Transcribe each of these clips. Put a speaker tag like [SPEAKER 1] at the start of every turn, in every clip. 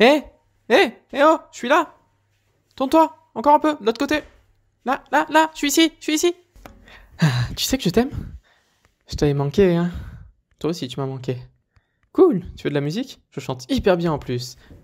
[SPEAKER 1] Eh Eh Eh oh Je suis là Tourne-toi Encore un peu, de l'autre côté Là, là, là Je suis ici Je suis ici ah, Tu sais que je t'aime Je t'avais manqué, hein Toi aussi, tu m'as manqué. Cool Tu veux de la musique Je chante hyper bien en plus.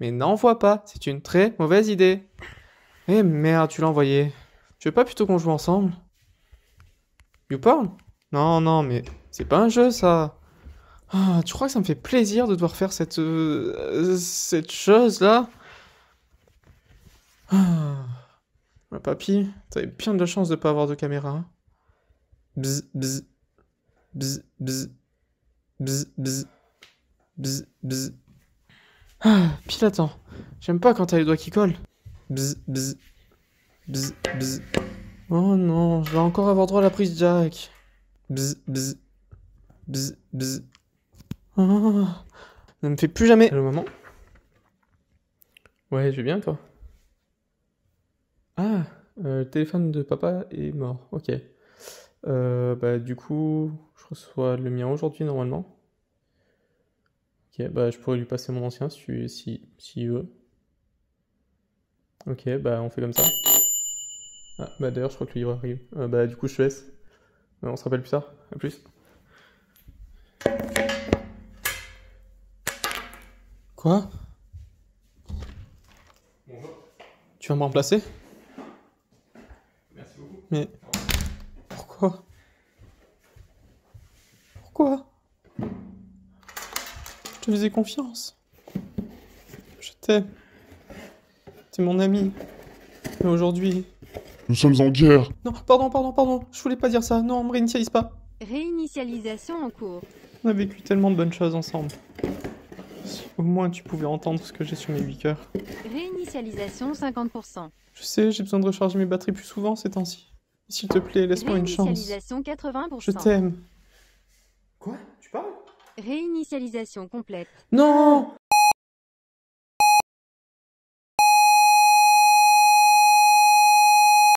[SPEAKER 1] Mais n'envoie pas, c'est une très mauvaise idée. Eh merde, tu l'as envoyé. Tu veux pas plutôt qu'on joue ensemble YouPorn Non, non, mais c'est pas un jeu ça. Ah, tu crois que ça me fait plaisir de devoir faire cette. Euh, cette chose là Ma ah. papy, t'avais bien de la chance de pas avoir de caméra. Hein. bzz, bzz, bzz, bzz, ah, pile J'aime pas quand t'as les doigts qui collent. Bzz, bzz. Bzz, bzz. Oh non, je vais encore avoir droit à la prise jack. Bzz, bzz. Bzz, bzz. ne ah, me fais plus jamais. Le moment. Ouais, je vais bien, toi Ah, le euh, téléphone de papa est mort. Ok. Euh, bah, du coup, je reçois le mien aujourd'hui, normalement. Ok, bah je pourrais lui passer mon ancien si si, veut. Ok, bah on fait comme ça. Ah, bah d'ailleurs, je crois que le livre arrive. Euh, bah du coup, je te laisse. Euh, on se rappelle plus tard. À plus. Quoi Bonjour. Tu vas me remplacer Merci beaucoup. Mais pourquoi Pourquoi faisais confiance. Je t'aime. T'es mon ami. Mais aujourd'hui... Nous sommes en guerre. Non, pardon, pardon, pardon. Je voulais pas dire ça. Non, on me réinitialise pas. Réinitialisation en cours. On a vécu tellement de bonnes choses ensemble. au moins tu pouvais entendre ce que j'ai sur mes 8 cœurs. Réinitialisation 50%. Je sais, j'ai besoin de recharger mes batteries plus souvent ces temps-ci. S'il te plaît, laisse-moi une chance. 80%. Je t'aime. Réinitialisation complète. Non